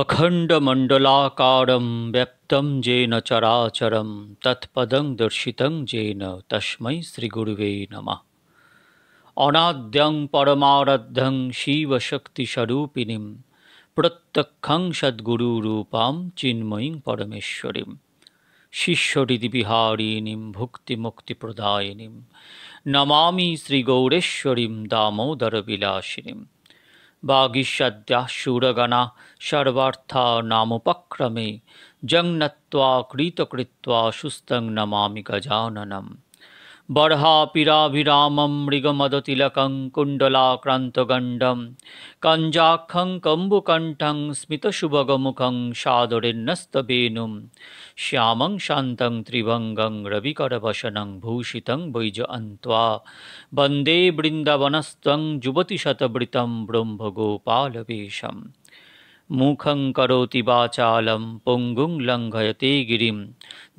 अखण्डमण्डलाकारं व्यक्तं येन चराचरं तत्पदं दर्शितं येन तस्मै श्रीगुरुवे नमः अनाद्यं परमारद्धं शिवशक्तिस्वरूपिणीं प्रत्यक्षं सद्गुरुरूपां चिन्मयीं परमेश्वरीं शिष्यहृदिविहारिणीं भुक्तिमुक्तिप्रदायिनीं नमामि श्रीगौरेश्वरीं दामोदरविलासिनीम् वागीषद्याः शूरगणा सर्वार्था नामुपक्रमे जङ्नत्वा कृतकृत्वा सुस्तं नमामि गजाननं बर्हापिराभिरामं मृगमदतिलकं कुण्डलाक्रान्तगण्डं कञ्जाखं कम्बुकण्ठं स्मितशुभगमुखं सादरेन्नस्तवेणुं श्याम शान्तं त्रिभंगं रविकरवशनं भूषित वैज अंवा वंदे बृन्दावनस्त्वं युवतिशतवृतं ब्रह्मगोपाल मुखं करोति वाचालं पुङ्गुं लङ्घयते गिरिं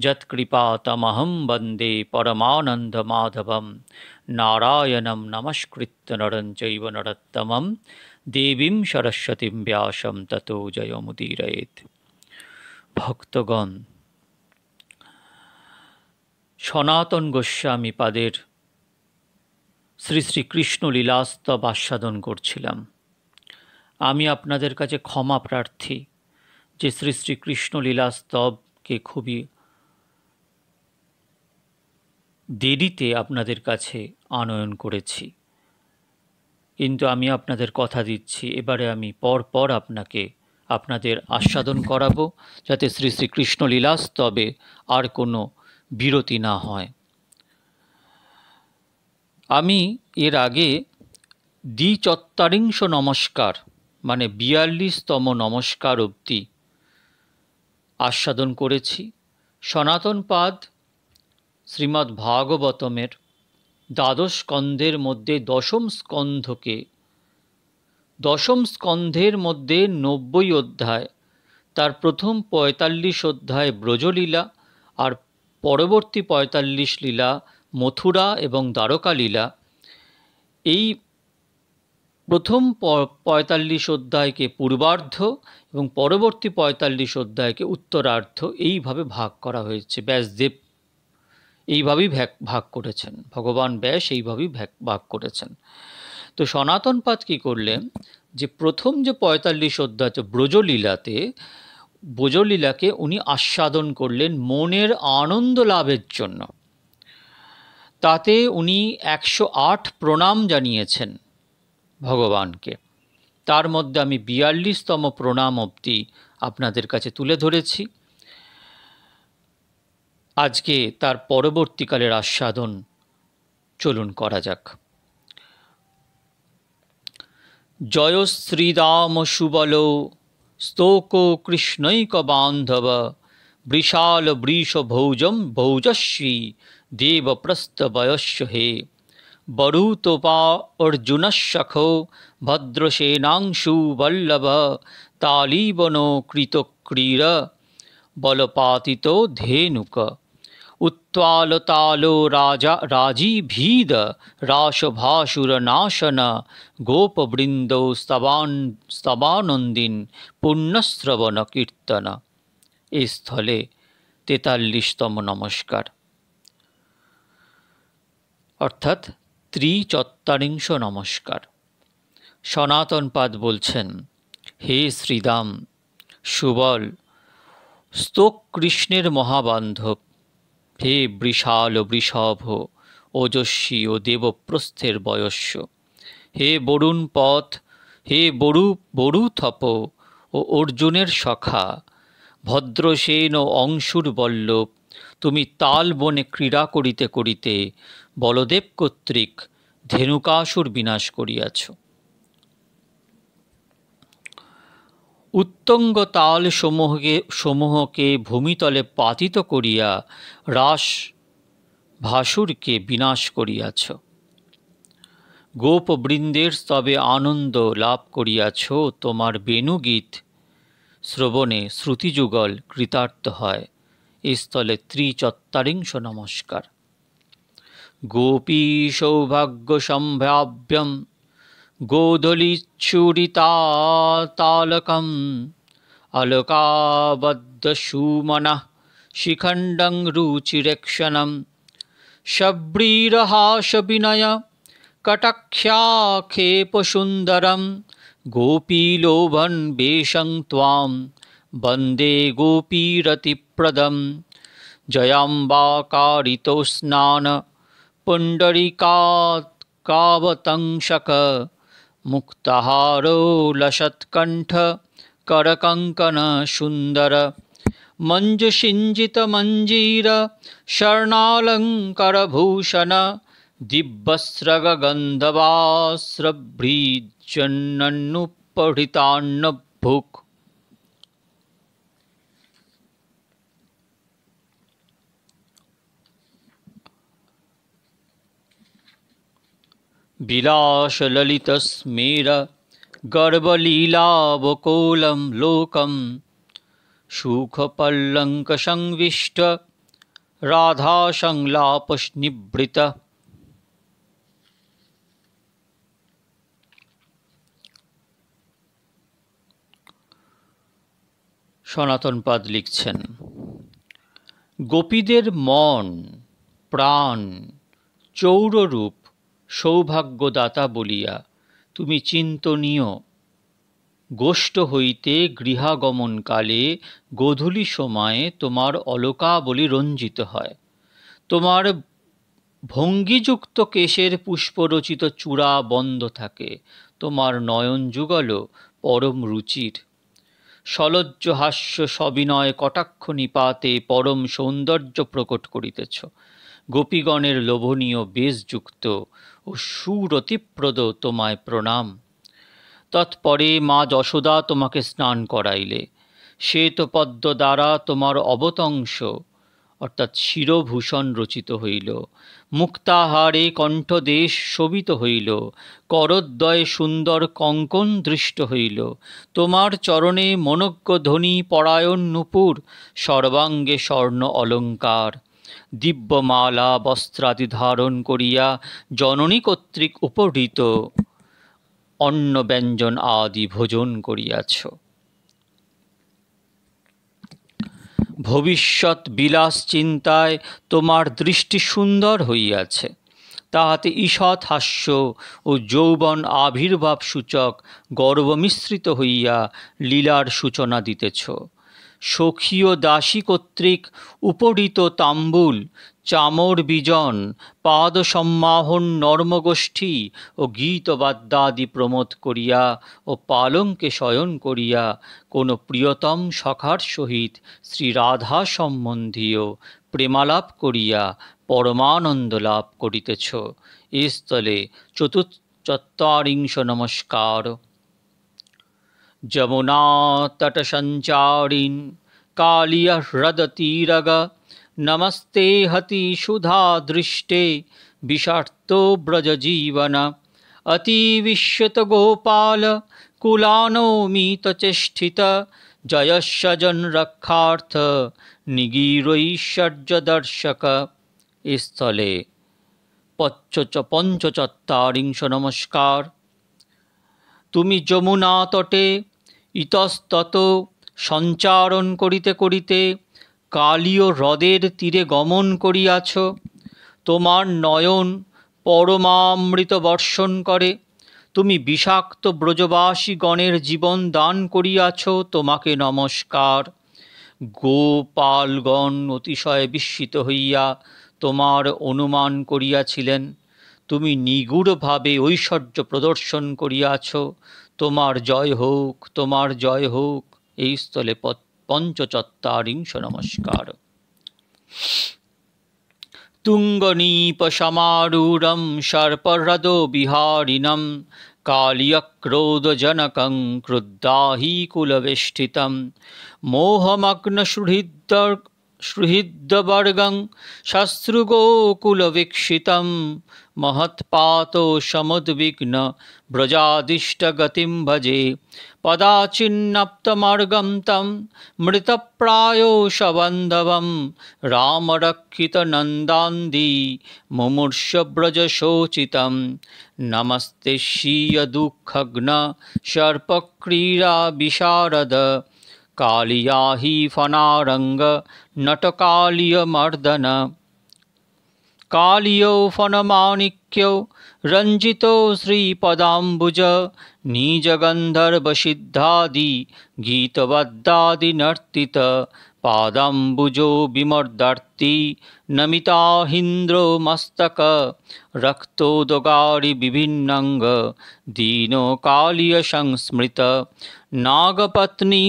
यत्कृपातमहं वन्दे परमानन्दमाधवं नारायणं नमस्कृत्य नरं चैव नरोत्तमं দেবীম সরস্বতীম ব্যাসম তত জয়মুদীরয়েত भक्तगण সনাতন গোস্বামী পাদের শ্রী শ্রীকৃষ্ণ লীলাস্তব আস্বাদন করছিলাম আমি আপনাদের কাছে ক্ষমা প্রার্থী যে শ্রী শ্রীকৃষ্ণ লীলাস্তবকে খুবই দেরিতে আপনাদের কাছে আনয়ন করেছি কিন্তু আমি আপনাদের কথা দিচ্ছি এবারে আমি পরপর আপনাকে আপনাদের আস্বাদন করাবো যাতে শ্রী শ্রীকৃষ্ণ লীলাস্তবে আর কোনো বিরতি না হয় আমি এর আগে দ্বিচত্বারিংশ নমস্কার মানে বিয়াল্লিশতম নমস্কার অবধি আস্বাদন করেছি সনাতন পাদ শ্রীমৎ ভাগবতমের দ্বাদশ স্কন্ধের মধ্যে দশম স্কন্ধকে দশম স্কন্ধের মধ্যে নব্বই অধ্যায় তার প্রথম পঁয়তাল্লিশ অধ্যায় ব্রজলীলা আর পরবর্তী পঁয়তাল্লিশ লীলা মথুরা এবং দ্বারকা লীলা এই প্রথম পঁয়তাল্লিশ অধ্যায়কে পূর্বার্ধ এবং পরবর্তী পঁয়তাল্লিশ অধ্যায়কে উত্তরার্ধ এইভাবে ভাগ করা হয়েছে ব্যাসদেব এইভাবেই ভ্যাক ভাগ করেছেন ভগবান ব্যাস এইভাবেই ভ্যাক ভাগ করেছেন তো সনাতন পাত কী করলেন যে প্রথম যে পঁয়তাল্লিশ অধ্যায় ব্রজলীলাতে ব্রজলীলাকে উনি আস্বাদন করলেন মনের আনন্দ লাভের জন্য তাতে উনি একশো আট প্রণাম জানিয়েছেন ভগবানকে তার মধ্যে আমি বিয়াল্লিশতম প্রণাম অবধি আপনাদের কাছে তুলে ধরেছি আজকে তার পরবর্তীকালের আস্বাদন চলুন করা যাক জয় শ্রীদাম সুবল स्तोको कृष्णक बांधव वृषाल वृष भौज भौजश्री देवप्रस्थवयश हे बरूतोपा अर्जुन सखो वल्लभ तालीबनो कृतक्रीर बलपाति धेनुक त्वालतालो राजा राजीभीद राशभासुरनाशन गोपवृन्दौ स्तवान् स्तवानन्दिन পুণ্যশ্রবণ কীর্তন এই স্থলে তেতাল্লিশতম নমস্কার অর্থাৎ ত্রিচত্বারিংশ নমস্কার সনাতন পাদ বলছেন হে শ্রীদাম সুবল স্তোক কৃষ্ণের মহাবান্ধব হে বৃষাল বৃষভ ওজস্বী ও দেবপ্রস্থের বয়স্য হে বরুণ পথ হে বরু বরু থপ ও অর্জুনের সখা ভদ্রসেন ও অংশুর বল্লভ তুমি তাল বনে ক্রীড়া করিতে করিতে বলদেব কর্তৃক ধেনুকাসুর বিনাশ করিয়াছ উত্তঙ্গ তাল সমূহকে সমূহকে ভূমিতলে পাতিত করিয়া রাস ভাসুরকে বিনাশ করিয়াছ গোপবৃন্দের তবে আনন্দ লাভ করিয়াছ তোমার বেণুগীত শ্রবণে শ্রুতিযুগল কৃতার্থ হয় স্থলে ত্রিচত্বারিংশ নমস্কার গোপী সৌভাগ্য সম্ভাব্যম गोधूलिच्छूडिता तालकम् अलकाबद्धशूमनः शिखण्डं रुचिरेक्षणं शब्रीरहासविनय कटख्याखेपसुन्दरं गोपीलोभन्वेषं त्वां वंदे गोपीरतिप्रदं जयाम्बाकारितोस्नान पुण्डरीकात् सुंदर मुक्ताहारो लशत्कण्ठ करकङ्कनसुन्दर मञ्जुषिञ्जितमञ्जीर शर्णालङ्करभूषण दिव्यस्रगन्धवास्रभ्रीजन्ननुपठितान्नभुक् বিলাস ললিত স্মের গর্বলীলাবকোলম লোকম সুখ পল্লঙ্ক সংবিষ্ট রাধা সংলাপ নিবৃত সনাতন পদ লিখছেন গোপীদের মন প্রাণ চৌররূপ সৌভাগ্যদাতা বলিয়া তুমি চিন্তনীয় গোষ্ঠ হইতে গৃহাগমনকালে গোধূলি সময়ে তোমার অলকাবলি রঞ্জিত হয় তোমার ভঙ্গিযুক্ত কেশের পুষ্পরচিত চূড়া বন্ধ থাকে তোমার নয়ন যুগল পরম রুচির সলজ্জ হাস্য সবিনয় কটাক্ষ নিপাতে পরম সৌন্দর্য প্রকট করিতেছ গোপীগণের লোভনীয় বেশযুক্ত ও সুরতিপ্রদ তোমায় প্রণাম তৎপরে মা যশোদা তোমাকে স্নান করাইলে শ্বেতপদ্ম দ্বারা তোমার অবতংশ অর্থাৎ শিরভূষণ রচিত হইল মুক্তাহারে কণ্ঠদেশ শোভিত হইল করদ্বয়ে সুন্দর কঙ্কন দৃষ্ট হইল তোমার চরণে মনজ্ঞ ধ্বনি পরায়ণ নুপুর সর্বাঙ্গে স্বর্ণ অলঙ্কার দিব্যমালা বস্ত্রাদি ধারণ করিয়া জননী কর্তৃক উপহৃত অন্ন ব্যঞ্জন আদি ভোজন করিয়াছ ভবিষ্যৎ বিলাস চিন্তায় তোমার দৃষ্টি সুন্দর হইয়াছে তাহাতে ঈষৎ হাস্য ও যৌবন আবির্ভাব সূচক গর্বমিশ্রিত হইয়া লীলার সূচনা দিতেছ সখীয় দাসী কর্তৃক উপরিত তাম্বুল চামর বিজন পাদসম্মাহন নর্মগোষ্ঠী ও গীতবাদ্যাদি প্রমোদ করিয়া ও পালঙ্কে শয়ন করিয়া কোন প্রিয়তম সখার সহিত শ্রীরাধা সম্বন্ধীয় প্রেমালাপ করিয়া পরমানন্দ লাভ করিতেছ এস্থলে চতুর্থ চত্বারিংশ নমস্কার যমুনা তট যমুনাতটসঞ্চারিণ কালিয় তীরগ নমস্তে হতি সুধা দৃষ্টে বিষার্ত ব্রজজীবন অতিবিশ্বত গোপাল কুলানৌমিত চেষ্ঠিত জয়স্বজন রক্ষার্থ দর্শক স্থলে পঞ্চচ পঞ্চচত্বারিংশ নমস্কার তুমি যমুনা তটে ইতস্তত সঞ্চারণ করিতে করিতে কালীয় হ্রদের তীরে গমন করিয়াছ তোমার নয়ন পরমামৃত বর্ষণ করে তুমি বিষাক্ত ব্রজবাসীগণের জীবন দান করিয়াছ তোমাকে নমস্কার গোপালগণ অতিশয় বিস্মিত হইয়া তোমার অনুমান করিয়াছিলেন তুমি নিগুড়ভাবে ঐশ্বর্য প্রদর্শন করিয়াছ তোমার জয় হোক তোমার জয় হোক এই স্থলে পঞ্চচত্বারিংশ নমস্কার তুঙ্গনীপসমারূঢ় সর্পহ্রদ বিহারিণম काल्यक्रोधजनकं क्रुद्धाहीकुलवेष्टितं মোহমগ্নসুহৃদ সুহৃদ্যবর্গং শস্ত্রুগোকুলবীক্ষিতম মহৎপাত সমুদ্বিগ্ন ব্রজাদিষ্টগতিম ভজে পদাচিন্নপ্তমার্গম তম মৃতপ্রায় সবন্ধবম রামরক্ষিত নন্দান্দি মুমূর্ষব্রজশোচিতম নমস্তে শীয় সর্পক্রীড়া বিশারদ कालिया ही फनारंग नटकालिय मर्दन कालियो फनमाणिक्यो रञ्जितो श्रीपदाम्बुज निजगन्धर्वसिद्धादि गीतवद्दादिनर्तित पादाम्बुजो विमर्दर्ति नमिताहीन्द्रो मस्तक रक्तोदगारि विभिन्नङ्ग दीनो संस्मृत नागपत्नी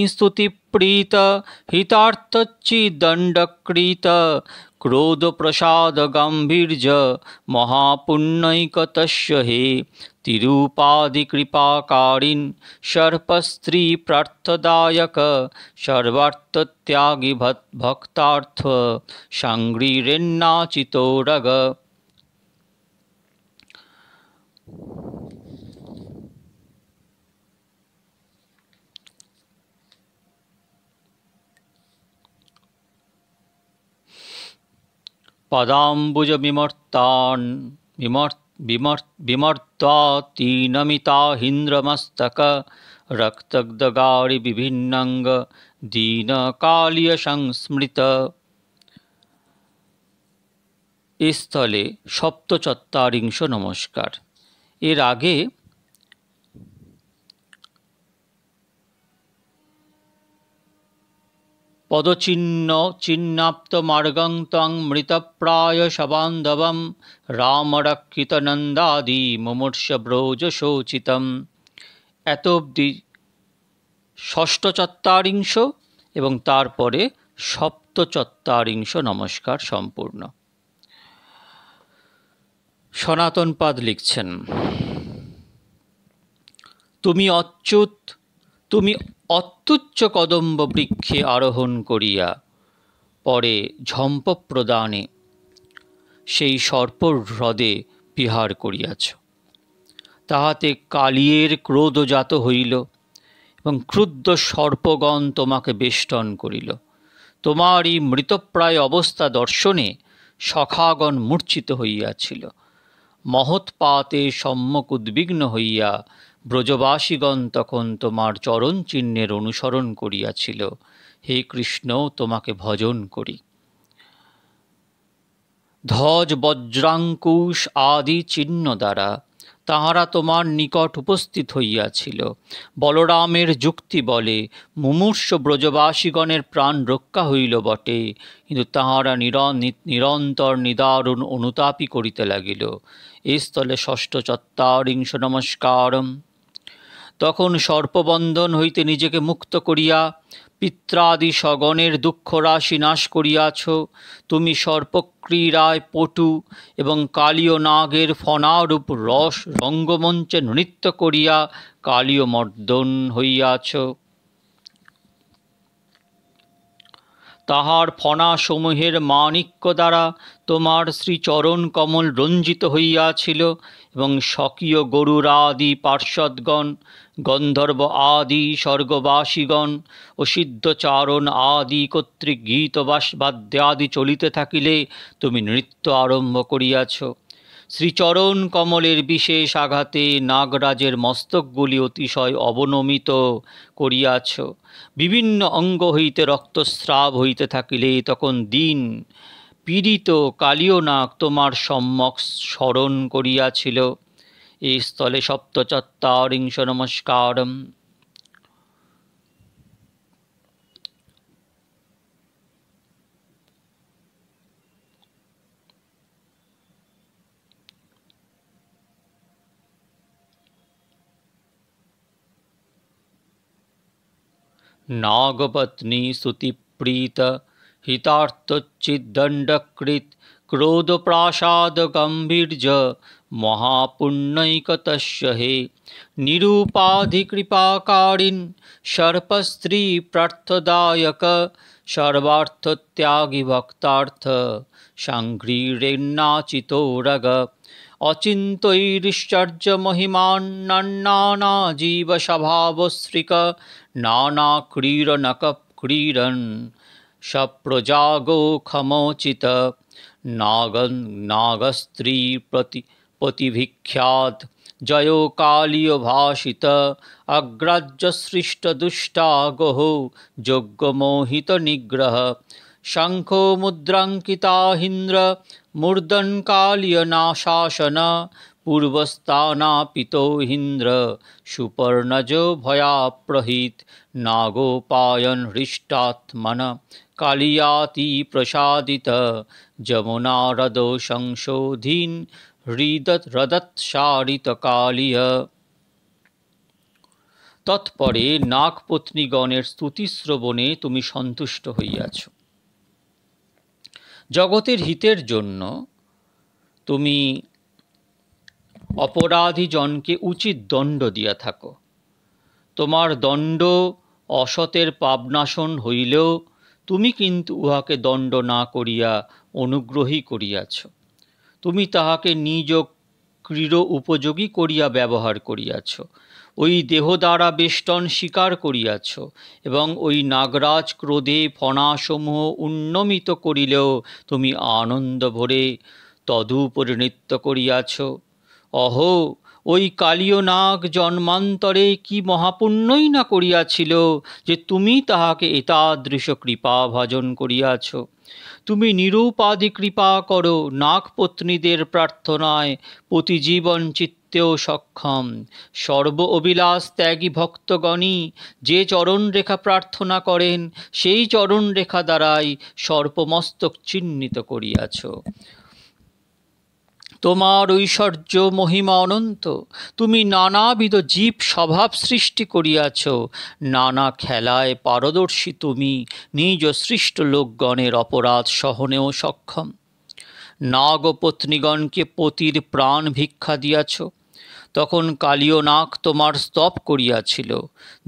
प्रीत क्रोध प्रसाद क्रोधप्रसादगम्भीर्ज महापुण्यैकतस्य हे तिरुपादिकृपाकारिन् सर्पस्त्रीप्रार्थदायक सर्वार्थत्यागि भक्तार्थ साङ्ग्रीरेन्नाचितोरग पदाम्बुजविमर्तान् विमर्त বিমর্তীনমিতাহীন্দ্রমস্তক রক্তগদগাড়ি বিভিন্নঙ্গ দীন কালিয় সংস্মৃত স্থলে সপ্তচত্বারিংশ নমস্কার এর আগে পদচিহ্ন চিহ্নাপ্ত মার্গং তং মৃতপ্রায় শবান্ধবম রামরক্ষিত নন্দাদি মুমূর্ষ ব্রোজ শোচিতম এত ষষ্ঠ ষষ্ঠচত্বারিংশ এবং তারপরে সপ্তচত্বারিংশ নমস্কার সম্পূর্ণ সনাতন পাদ লিখছেন তুমি অচ্যুত তুমি অত্যুচ্চ কদম্ব বৃক্ষে আরোহণ করিয়া পরে ঝম্প প্রদানে সেই সর্পর হ্রদে বিহার করিয়াছ তাহাতে কালিয়ের ক্রোধজাত হইল এবং ক্রুদ্ধ সর্পগণ তোমাকে বেষ্টন করিল তোমার এই মৃতপ্রায় অবস্থা দর্শনে সখাগণ মূর্ছিত হইয়াছিল মহৎপাতে সম্মক উদ্বিগ্ন হইয়া ব্রজবাসীগণ তখন তোমার চরণ চিহ্নের অনুসরণ করিয়াছিল হে কৃষ্ণ তোমাকে ভজন করি ধ্বজ বজ্রাঙ্কুশ আদি চিহ্ন দ্বারা তাহারা তোমার নিকট উপস্থিত হইয়াছিল বলরামের যুক্তি বলে মুমূর্ষ ব্রজবাসীগণের প্রাণ রক্ষা হইল বটে কিন্তু তাহারা নিরন্তর নিদারুণ অনুতাপি করিতে লাগিল এ স্থলে ষষ্ঠ চত্বারিংশ নমস্কারম তখন সর্পবন্ধন হইতে নিজেকে মুক্ত করিয়া পিত্রাদি সগণের দুঃখ রাশি নাশ করিয়াছ তুমি সর্পক্রীড়ায় পটু এবং কালীয় নাগের ফনারূপ রস রঙ্গমঞ্চে নৃত্য করিয়া কালীয় মর্দন হইয়াছ তাহার ফনাসমূহের সমূহের মাণিক্য দ্বারা তোমার শ্রীচরণ কমল রঞ্জিত হইয়াছিল এবং স্বকীয় গরুরাদি পার্শ্বদগণ গন্ধর্ব আদি স্বর্গবাসীগণ ও সিদ্ধচারণ আদি কর্তৃক গীত বাদ্যাদি চলিতে থাকিলে তুমি নৃত্য আরম্ভ করিয়াছ শ্রীচরণ কমলের বিশেষ আঘাতে নাগরাজের মস্তকগুলি অতিশয় অবনমিত করিয়াছ বিভিন্ন অঙ্গ হইতে রক্তস্রাব হইতে থাকিলে তখন দিন পীড়িত কালীয় নাগ তোমার সম্যক স্মরণ করিয়াছিল स्थले सप्तचत्वारिंश नमस्कार नागपत्नी स्तुतिप्रीत हितार्थचिद्दण्डकृत् क्रोधप्रासादगम्भीर्य महापुण्यैकतस्य हे निरूपाधिकृपाकारिन् सर्पस्त्रीप्रार्थदायक सर्वार्थत्यागिभक्तार्थ साङ्घ्रीरेन्नाचितो रग अचिन्तैरिश्चर्यमहिमान्नानाजीवस्वभावश्रिक नानाक्रीडनकक्रीडन् सप्रजागोखमोचित नागन् नागस्त्री प्रति प्रतिभिख्यात जयो कालियभाषित अग्राज्यसृष्टदुष्टा गोः योग्यमोहितनिग्रह शङ्खो नाशासन पूर्वस्ताना पितो हीन्द्र सुपर्णजो प्रहित नागोपायन हृष्टात्मन কালিয়াতি প্রসাদিত যমুনারদ সংশোধীন হৃদ রদত সারিত কালিয় তৎপরে নাগপত্নীগণের স্তুতিশ্রবণে তুমি সন্তুষ্ট হইয়াছ জগতের হিতের জন্য তুমি অপরাধীজনকে উচিত দণ্ড দিয়া থাকো তোমার দণ্ড অসতের পাবনাশন হইলেও তুমি কিন্তু উহাকে দণ্ড না করিয়া অনুগ্রহী করিয়াছ তুমি তাহাকে নিজ ক্রীড় উপযোগী করিয়া ব্যবহার করিয়াছ ওই দেহ দ্বারা বেষ্টন স্বীকার করিয়াছ এবং ওই নাগরাজ ক্রোধে ফণাসমূহ উন্নমিত করিলেও তুমি আনন্দ ভরে তদুপরি নৃত্য করিয়াছ অহো ওই কালীয় নাগ জন্মান্তরে কি মহাপুণ্যই না করিয়াছিল যে তুমি তাহাকে এতাদৃশ কৃপা ভজন করিয়াছ তুমি নিরূপাদি কৃপা করো নাগপত্নীদের প্রার্থনায় প্রতিজীবন চিত্তেও সক্ষম সর্ব অবিলাস ত্যাগী ভক্তগণই যে চরণরেখা প্রার্থনা করেন সেই চরণরেখা দ্বারাই সর্পমস্তক চিহ্নিত করিয়াছ তোমার ঐশ্বর্য মহিমা অনন্ত তুমি নানাবিধ জীব স্বভাব সৃষ্টি করিয়াছ নানা খেলায় পারদর্শী তুমি নিজ সৃষ্ট লোকগণের অপরাধ সহনেও সক্ষম নাগপত্নীগণকে পতির প্রাণ ভিক্ষা দিয়াছ তখন কালীয় নাক তোমার স্তব করিয়াছিল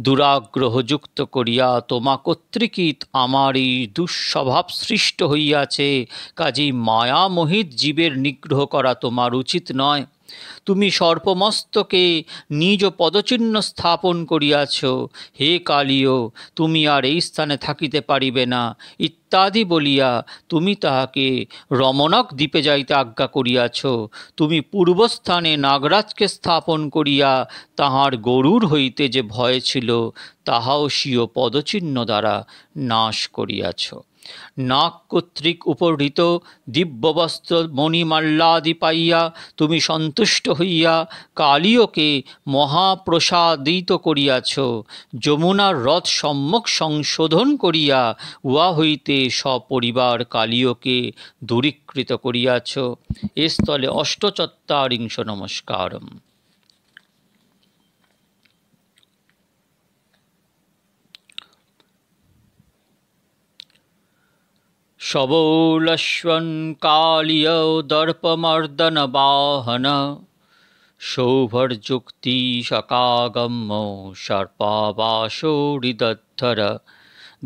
দুরাগ্রহযুক্ত করিয়া তোমা কর্তৃকিত আমার এই দুঃস্বভাব সৃষ্ট হইয়াছে কাজেই মায়ামোহিত জীবের নিগ্রহ করা তোমার উচিত নয় তুমি সর্পমস্তকে নিজ পদচিহ্ন স্থাপন করিয়াছ হে কালীয় তুমি আর এই স্থানে থাকিতে পারিবে না ইত্যাদি বলিয়া তুমি তাহাকে রমণক দ্বীপে যাইতে আজ্ঞা করিয়াছ তুমি পূর্বস্থানে নাগরাজকে স্থাপন করিয়া তাহার গরুর হইতে যে ভয় ছিল তাহাও স্বীয় পদচিহ্ন দ্বারা নাশ করিয়াছ নাক কর্তৃক উপহৃত দিব্যবস্ত্র মণিমাল্লাদি পাইয়া তুমি সন্তুষ্ট হইয়া কালীয়কে মহাপ্রসাদিত করিয়াছ যমুনার রথ সম্মুখ সংশোধন করিয়া উহা হইতে সপরিবার কালীয়কে দূরীকৃত করিয়াছ এস্থলে অষ্টচত্বারিংশ নমস্কারম সবৌলস্বন্কালীয় দর্পমর্দনবাহন সৌভর্যুক্তি সকাগম্য সর্পাবাসো হৃদদ্ধর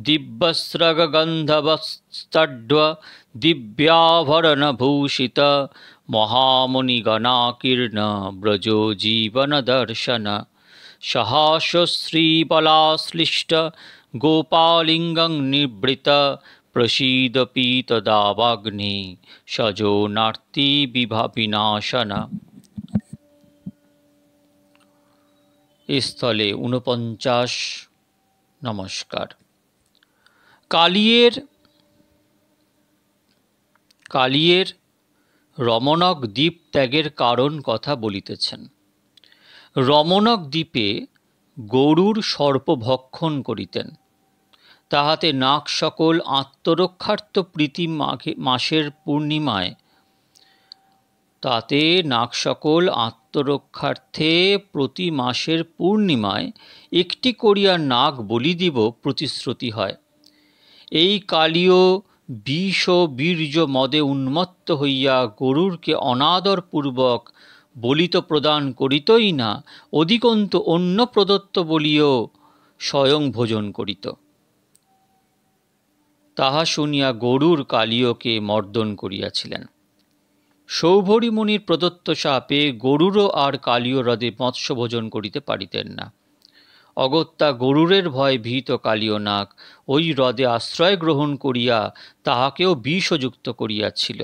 দিব্যস্রগন্ধবস্তড্ব দিব্যাভরণভূষিত মহামুনিগণাকীর্ণ ব্রজোজীবনদর্শন সহাস্যশ্রীবলাশ্লিষ্ট গোপালিঙ্গং নিবৃত প্রসীদপি তদাবাগ্নি সজো নার্তি বিভা বিনাশন স্থলে ঊনপঞ্চাশ নমস্কার কালিয়ের কালিয়ের রমণক দ্বীপ ত্যাগের কারণ কথা বলিতেছেন রমণক দ্বীপে গরুর সর্পভক্ষণ করিতেন তাহাতে নাক সকল আত্মরক্ষার্থ প্রীতি মাসের পূর্ণিমায় তাতে নাক সকল আত্মরক্ষার্থে প্রতি মাসের পূর্ণিমায় একটি করিয়া নাক বলি দিব প্রতিশ্রুতি হয় এই কালীয় বিষ ও বীর্য মদে উন্মত্ত হইয়া গরুরকে অনাদরপূর্বক বলিত প্রদান করিতই না অধিকন্ত অন্য প্রদত্ত বলিও স্বয়ং ভোজন করিত তাহা শুনিয়া গরুর কালীয়কে মর্দন করিয়াছিলেন সৌভরীমণির প্রদত্ত সাপে গরুরও আর কালীয় হ্রদে মৎস্য ভোজন করিতে পারিতেন না অগত্যা গরুরের ভয়ে ভীত কালীয় নাক ওই হ্রদে আশ্রয় গ্রহণ করিয়া তাহাকেও বিষযুক্ত করিয়াছিল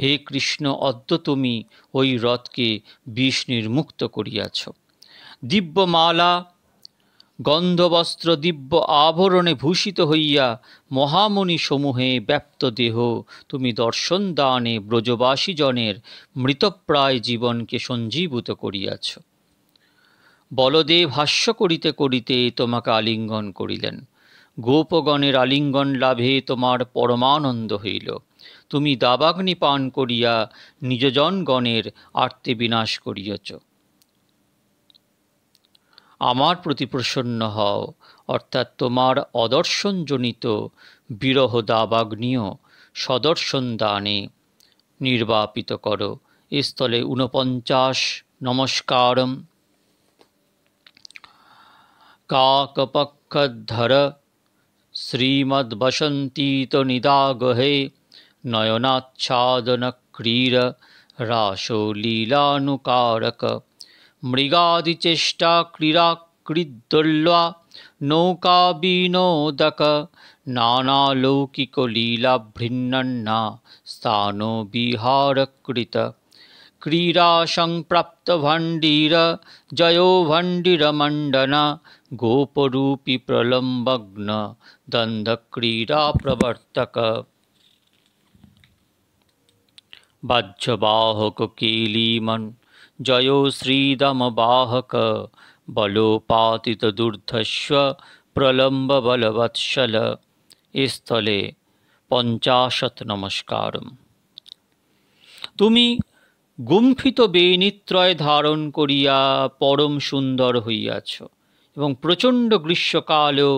হে কৃষ্ণ অদ্য তুমি ওই হ্রদকে বিষ নির্মুক্ত করিয়াছ দিব্যমালা গন্ধবস্ত্র দিব্য আভরণে ভূষিত হইয়া মহামণি সমূহে ব্যপ্ত দেহ তুমি দর্শন দানে ব্রজবাসী জনের মৃতপ্রায় জীবনকে সঞ্জীভূত করিয়াছ বলদে ভাষ্য করিতে করিতে তোমাকে আলিঙ্গন করিলেন গোপগণের আলিঙ্গন লাভে তোমার পরমানন্দ হইল তুমি দাবাগ্নি পান করিয়া নিজজনগণের আর্তে বিনাশ করিয়াছ আমার প্রতি প্রসন্ন হও অর্থাৎ তোমার অদর্শনজনিত বিরহ দাবাগ্নীয় সদর্শন দানে নির্বাপিত কর স্থলে ঊনপঞ্চাশ নমস্কারম কাকপক্ষধর শ্রীমদ্বসন্তীতনিদাগহে নয়নাচ্ছাদনক্রীর রাসলীলানুকারক మృగాదిచేష్టా క్రీడా క్రీడాకృద్దుర్లా నౌకా బీనోదక నానాలౌకిక లీలాభిన్నన్నా స్థానో బీహారకృత క్రీడా సంప్రాప్త జయో భণ্ডీరమండన గోపరూపి ప్రలంబగ్న దందక్రీడా ప్రవర్తక বাহ্যবাহক কেলিমন জয় শ্রীদমবাহক বলোপাতিত দুর্ধস্ব প্রলম্ব বলবৎসল স্থলে পঞ্চাশত নমস্কার তুমি গুম্ফিত বেনিত্রয় ধারণ করিয়া পরম সুন্দর হইয়াছ এবং প্রচণ্ড গ্রীষ্মকালেও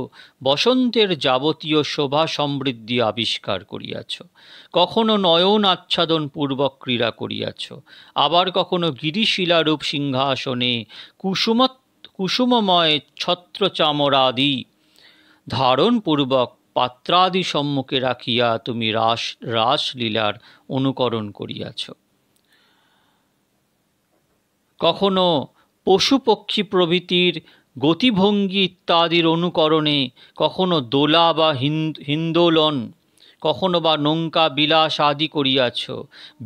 বসন্তের যাবতীয় শোভা সমৃদ্ধি আবিষ্কার করিয়াছ কখনো নয়ন আচ্ছাদন পূর্বক ক্রীড়া করিয়াছ আবার কখনো গিরিশিলারূপ সিংহাসনে কুসুম কুসুমময় ছত্রচামরাদি ধারণপূর্বক পাত্রাদি সম্মুখে রাখিয়া তুমি রাস রাসলীলার অনুকরণ করিয়াছ কখনো পশু পক্ষী প্রভৃতির গতিভঙ্গি ইত্যাদির অনুকরণে কখনো দোলা বা হিন্দোলন কখনো বা নৌকা বিলাস আদি করিয়াছ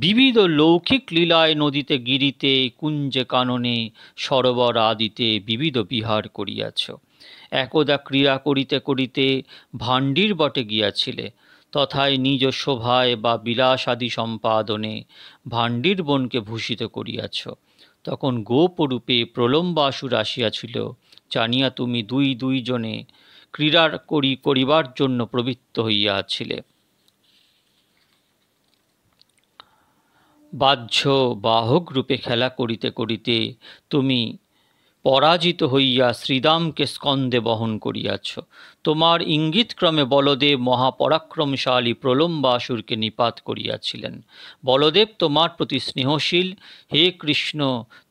বিবিধ লৌকিক লীলায় নদীতে গিরিতে কুঞ্জে কাননে সরোবর আদিতে বিবিধ বিহার করিয়াছ একদা ক্রিয়া করিতে করিতে ভাণ্ডির বটে গিয়াছিলে তথায় নিজ শোভায় বা বিলাস আদি সম্পাদনে ভাণ্ডির বনকে ভূষিত করিয়াছ তখন গোপরূপে প্রলম্বাসুর আসিয়াছিল জানিয়া তুমি দুই দুই জনে ক্রীড়ার করি করিবার জন্য প্রবৃত্ত হইয়াছিলে বাহ্য বাহক রূপে খেলা করিতে করিতে তুমি পরাজিত হইয়া শ্রীরামকে স্কন্দে বহন করিয়াছ তোমার ইঙ্গিতক্রমে বলদেব মহাপরাক্রমশালী প্রলম্বাসুরকে নিপাত করিয়াছিলেন বলদেব তোমার প্রতি স্নেহশীল হে কৃষ্ণ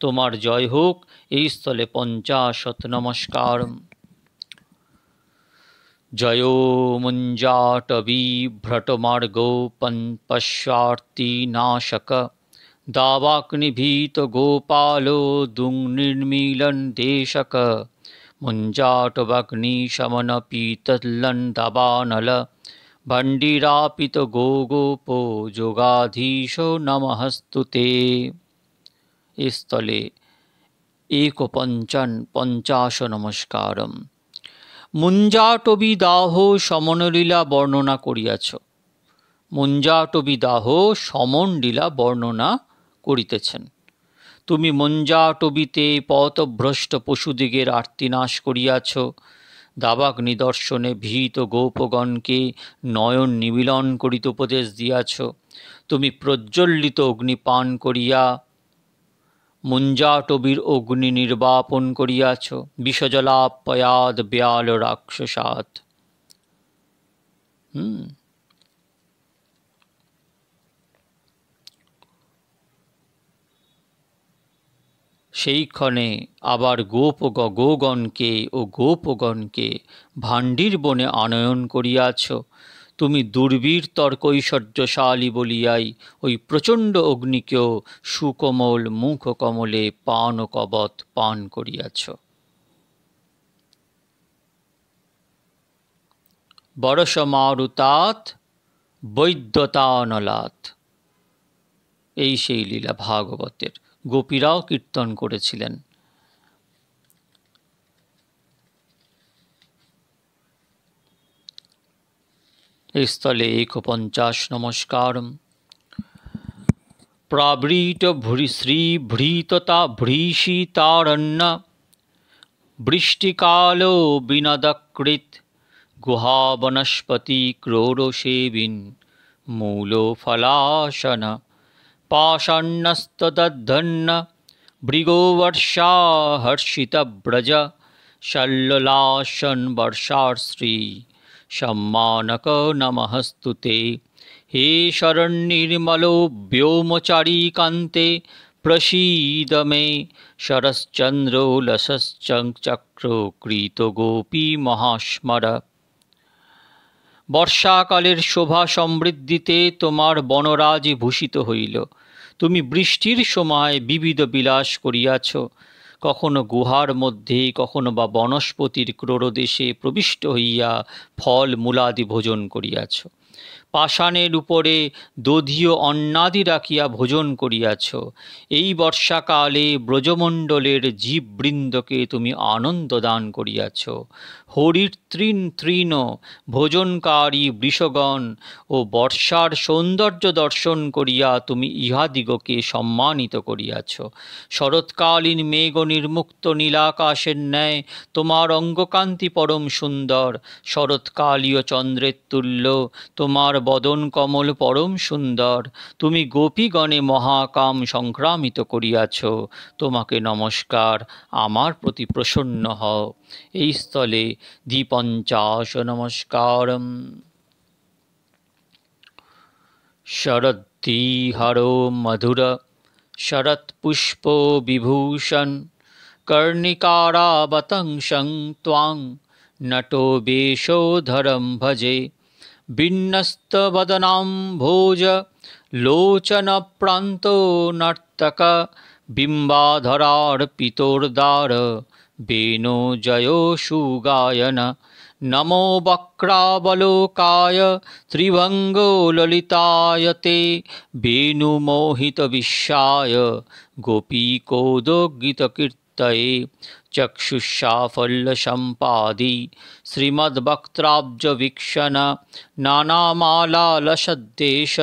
তোমার জয় হোক এই স্থলে পঞ্চাশত নমস্কার জয়ো মুঞ্জাটবীভ্রটমার্গো পশ্যার্তিনাশক दावाग्निभीतगोपालो दुङ्निर्मीलन् देशक मुञ्जाटवग्निशमनपीतल्लन्दवानल भण्डिरापितगोगोपो जोगाधीशो नमहस्तु ते স্থলে একপঞ্চান পঞ্চাশ নমস্কারম মুঞ্জাটবি দাহ সমনলীলা বর্ণনা করিয়াছ মুঞ্জাটবি দাহ সমন লীলা বর্ণনা করিতেছেন তুমি টবিতে পথভ্রষ্ট পশুদিগের আর্তিনাশ করিয়াছ দাবাক নিদর্শনে ভীত গোপগণকে নয়ন নিবিলন করিতে উপদেশ দিয়াছ তুমি প্রজ্বলিত পান করিয়া মুঞ্জাটবির অগ্নি নির্বাপন করিয়াছ বিষজলাপয়াদ ব্যাল রাক্ষসাত হুম সেইক্ষণে আবার গোপ গগণকে ও গোপগণকে ভাণ্ডির বনে আনয়ন করিয়াছ তুমি দুর্বীর কৈশর্যশালী বলিয়াই ওই প্রচণ্ড অগ্নিকেও সুকমল মুখ কমলে পান কবত পান করিয়াছ বরস মারুতাত বৈদ্যতানলাত এই সেই লীলা ভাগবতের গোপীরাও কীর্তন করেছিলেন স্থলে একপঞ্চাশ নমস্কার প্রাবৃত ভ্রীততা ভ্রীষি ভৃষিতারণ্য বৃষ্টিকালো বিনদকৃত গুহা বনস্পতি মূল মূলফলাসন पाषण्णस्तदधन्न भृगोवर्षाहर्षितव्रज শল্লাশন বর্ষাশ্রী সম্মানক তে হে শরণ্যমল ব্যোমচারী কান্তে প্রসীদ মে শরশ্চন্দ্র লসশ্চক্র কৃত গোপী মহাস্মর বর্ষাকালের শোভা সমৃদ্ধিতে তোমার বনরাজ ভূষিত হইল তুমি বৃষ্টির সময় বিবিধ বিলাস করিয়াছ কখনো গুহার মধ্যে কখনো বা বনস্পতির ক্রোড়দেশে প্রবিষ্ট হইয়া ফল মূলাদি ভোজন করিয়াছ পাষাণের উপরে দধীয় অন্নাদি রাখিয়া ভোজন করিয়াছ এই বর্ষাকালে ব্রজমণ্ডলের জীববৃন্দকে তুমি আনন্দ দান করিয়াছ হরির তৃণ তৃণ ভোজনকারী বৃষগণ ও বর্ষার সৌন্দর্য দর্শন করিয়া তুমি ইহাদিগকে সম্মানিত করিয়াছ শরৎকালীন মেঘ নির্মুক্ত নীলাকাশের ন্যায় তোমার অঙ্গকান্তি পরম সুন্দর শরৎকালীয় চন্দ্রের তুল্য তোমার বদন কমল পরম সুন্দর তুমি গোপীগণে মহাকাম সংক্রামিত করিয়াছ তোমাকে নমস্কার আমার প্রতি প্রসন্ন হও এই স্থলে দ্বিপঞ্চাশ নমস্কার শরদ্দিহর মধুর শরৎপুষ্প বিভূষণ শং ত্বাং নটো বেশোধরম ভজে बिन्नस्तवदनां लोचन लोचनप्रान्तो नर्तक बिम्बाधरार्पितोर्दार वेणो जयोषुगायन नमो वक्रावलोकाय त्रिभंगो ललिताय ते वेणुमोहितविश्वाय गोपीकोदोगितकीर्ति ভক্তে চক্ষুষাফল্যসম্পাদী শ্রীমদ্ভক্ত্রাব্জ বীক্ষণ নানামালালসদ্দেশ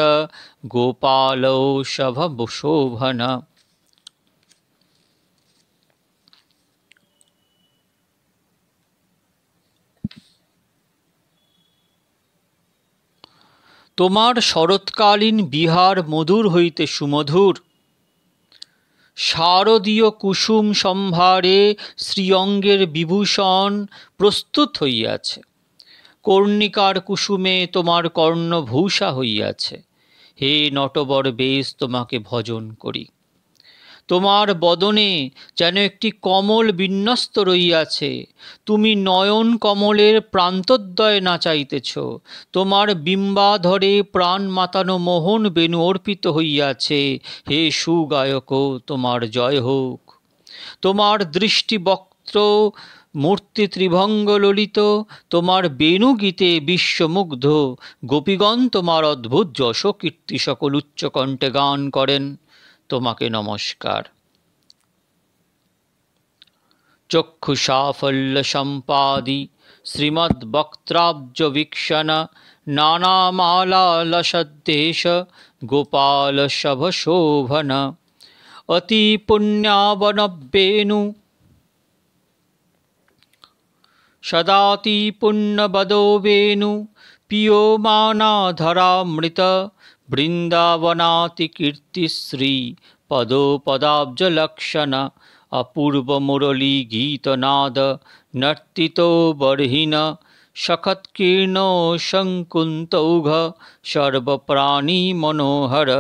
গোপালৌষভূশোভন তোমার শরৎকালীন বিহার মধুর হইতে সুমধুর শারদীয় কুসুম সম্ভারে শ্রীঅঙ্গের বিভূষণ প্রস্তুত হইয়াছে কর্ণিকার কুসুমে তোমার কর্ণভূষা হইয়াছে হে নটবর বেশ তোমাকে ভজন করি তোমার বদনে যেন একটি কমল বিন্যস্ত রইয়াছে তুমি নয়ন কমলের প্রান্তোদ্দয় নাচাইতেছ তোমার বিম্বাধরে প্রাণ মাতানো মোহন বেণু অর্পিত হইয়াছে হে সুগায়ক তোমার জয় হোক তোমার দৃষ্টি বক্ত্র মূর্তি ত্রিভঙ্গ ললিত তোমার বেণু গীতে বিশ্বমুগ্ধ গোপীগণ তোমার অদ্ভুত যশ কীর্তি সকল উচ্চকণ্ঠে গান করেন তোমাকে নমস্কার চক্ষু সাফল্য সম্পাদি শ্রীমদ্বক্ত্রাব্জ বীক্ষণ নানামালালসদ্দেশ গোপাল শভশোভন অতি পুণ্যাবনব্যেনু সদাতি পুণ্যবদো বেণু পিয়মানাধরামৃত वृन्दावनातिकीर्तिश्री पदोपदाब्जलक्षण नर्ति नर्तितो बर्हिन सखत्कीर्णो शङ्कुन्तौघ मनोहर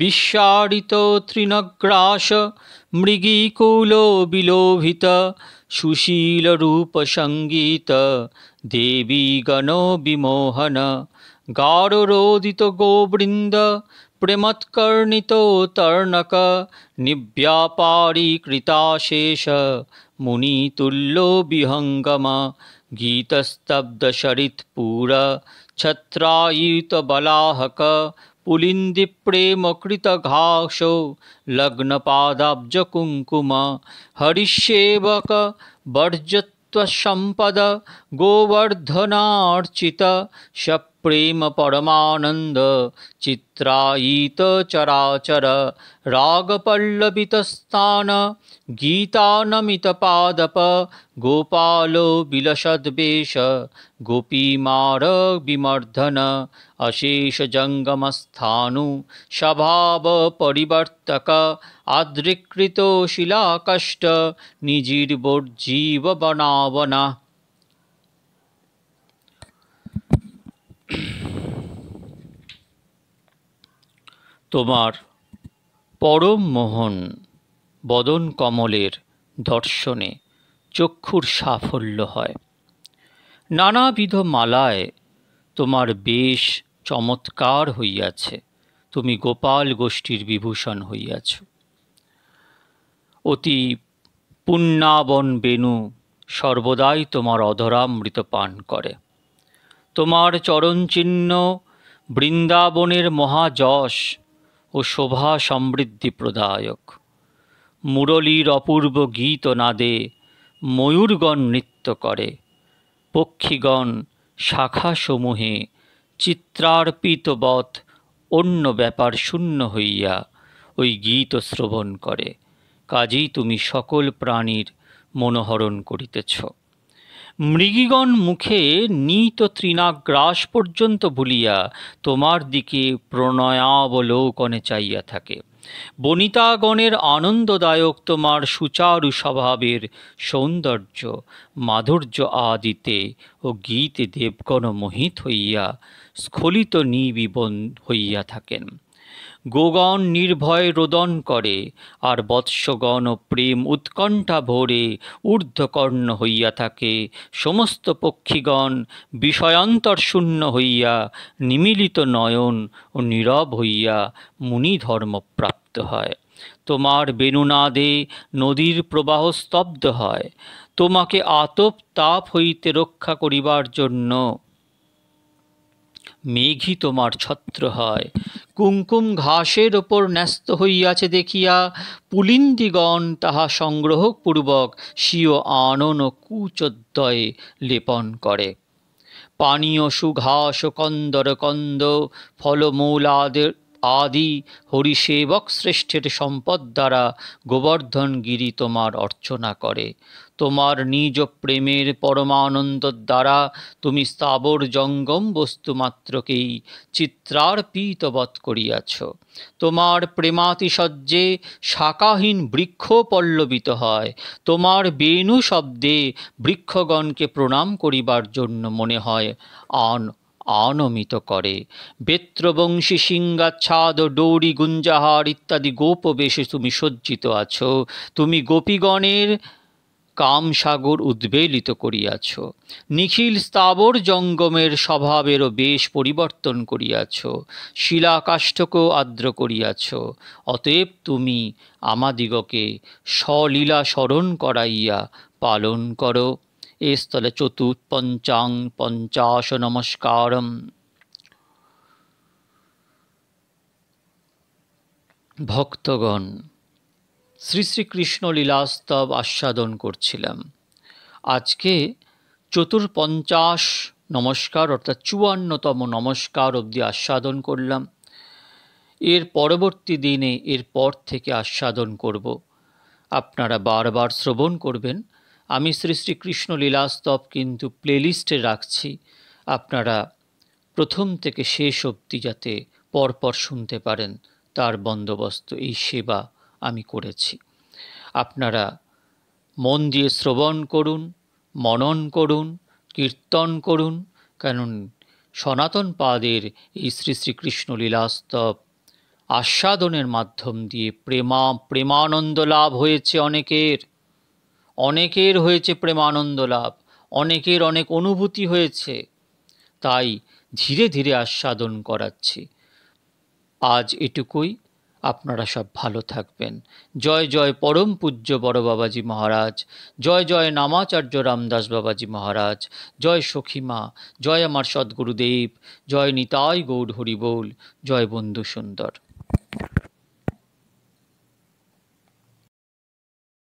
विशाडित तृणग्रास मृगीकुल विलोभित सुशील रूप संगीत देवी गण विमोहन गारोदित गोवृंद प्रेमत्कर्णित तर्णक निव्यापारी कृताशेष मुनितुल्यो विहङ्गम गीतस्तब्दशरित्पूर छत्रायुतबलाहक पुलिंदी पुलिन्दिप्रेमकृतघाक्षौ लग्नपादाब्जकुङ्कुम हरिसेवक वर्जत्वसम्पद गोवर्धनार्चित ಪ್ರೇಮ ಪರಮಾನಂದ ಚಿತ್ರಾಯಿತ ಚರಾಚರ ರಾಗ್ಲವಿತಸ್ಥ ಗೀತಾನಮಿತ ಗೋಪಾಲಿಲಸದ್ವೇಷ ಗೋಪೀ ಮಾರ ವಿಮರ್ಧನ ಅಶೇಷಂಗಮಸ್ಥಾನ ಸ್ವಾವ ಪರಿವರ್ತಕ ಆದ್ರಿಕೃತ ಶಿಲಾಕಷ್ಟ ಕಷ್ಟ ನಿಜಿರ್ಬೋರ್ಜೀವ ಬನಾವನಾ তোমার পরম মোহন বদন কমলের দর্শনে চক্ষুর সাফল্য হয় নানাবিধ মালায় তোমার বেশ চমৎকার হইয়াছে তুমি গোপাল গোষ্ঠীর বিভূষণ হইয়াছ অতি পুণ্যাবন বেণু সর্বদাই তোমার অধরামৃত পান করে তোমার চরণচিহ্ন বৃন্দাবনের মহাযশ ও শোভা সমৃদ্ধি প্রদায়ক মুরলীর অপূর্ব গীত নাদে ময়ূরগণ নৃত্য করে পক্ষীগণ শাখাসমূহে বধ অন্য ব্যাপার শূন্য হইয়া ওই গীত শ্রবণ করে কাজেই তুমি সকল প্রাণীর মনোহরণ করিতেছ মৃগীগণ মুখে নিত গ্রাস পর্যন্ত ভুলিয়া তোমার দিকে প্রণয়াবলোকনে চাইয়া থাকে বনিতাগণের আনন্দদায়ক তোমার সুচারু স্বভাবের সৌন্দর্য মাধুর্য আদিতে ও গীতে দেবগণ মোহিত হইয়া স্খলিত নিবিবন হইয়া থাকেন গোগণ নির্ভয় রোদন করে আর বৎসগণ প্রেম উৎকণ্ঠা ভরে ঊর্ধ্বকর্ণ হইয়া থাকে সমস্ত পক্ষীগণ বিষয়ান্তর শূন্য হইয়া নিমিলিত নয়ন ও নীরব হইয়া মুনি ধর্মপ্রাপ্ত হয় তোমার বেনুনাদে নদীর প্রবাহ স্তব্ধ হয় তোমাকে আতপ তাপ হইতে রক্ষা করিবার জন্য মেঘি তোমার ছত্র হয় কুঙ্কুম ঘাসের ওপর ন্যস্ত হইয়াছে দেখিয়া পুলিন্দিগণ তাহা সংগ্রহপূর্বক স্বীয় আনন ও কুচোদ্দয়ে লেপন করে পানীয় সুঘাস কন্দর কন্দ ফলমৌলাদের আদি হরিসেবক শ্রেষ্ঠের সম্পদ দ্বারা গোবর্ধন গিরি তোমার অর্চনা করে তোমার নিজ প্রেমের পরমানন্দ দ্বারা তুমি স্থাবর জঙ্গম বস্তুমাত্রকেই চিত্রার্পিতবধ করিয়াছ তোমার প্রেমাতিসজ্জে শাকাহীন বৃক্ষ পল্লবিত হয় তোমার বেণু শব্দে বৃক্ষগণকে প্রণাম করিবার জন্য মনে হয় আন আনমিত করে বেত্রবংশী সিংহাচ্ছাদ ডৌরি গুঞ্জাহার ইত্যাদি গোপবেশে তুমি সজ্জিত আছো তুমি গোপীগণের কামসাগর উদ্বেলিত করিয়াছ নিখিল স্থাবর জঙ্গমের স্বভাবেরও বেশ পরিবর্তন করিয়াছ শিলাকাষ্ঠকেও আদ্র করিয়াছ অতএব তুমি আমাদিগকে সলীলা স্মরণ করাইয়া পালন করো স্থলে পঞ্চাং পঞ্চাশ নমস্কারম ভক্তগণ শ্রী শ্রীকৃষ্ণ লীলাস্তব আস্বাদন করছিলাম আজকে চতুর্পঞ্চাশ নমস্কার অর্থাৎ চুয়ান্নতম নমস্কার অবধি আস্বাদন করলাম এর পরবর্তী দিনে এর পর থেকে আস্বাদন করব আপনারা বারবার শ্রবণ করবেন আমি শ্রী শ্রীকৃষ্ণ লীলাস্তব কিন্তু প্লেলিস্টে রাখছি আপনারা প্রথম থেকে শেষ অবধি যাতে পরপর শুনতে পারেন তার বন্দোবস্ত এই সেবা আমি করেছি আপনারা মন দিয়ে শ্রবণ করুন মনন করুন কীর্তন করুন কারণ সনাতন পাদের এই শ্রী শ্রীকৃষ্ণ লীলাস্তব আস্বাদনের মাধ্যম দিয়ে প্রেমা প্রেমানন্দ লাভ হয়েছে অনেকের অনেকের হয়েছে প্রেমানন্দ লাভ অনেকের অনেক অনুভূতি হয়েছে তাই ধীরে ধীরে আস্বাদন করাচ্ছি আজ এটুকুই আপনারা সব ভালো থাকবেন জয় জয় পরম পূজ্য বড় বাবাজি মহারাজ জয় জয় নামাচার্য রামদাস বাবাজি মহারাজ জয় সখীমা জয় আমার সদ্গুরুদেব জয় নিতাই গৌড় হরিবোল জয় বন্ধু সুন্দর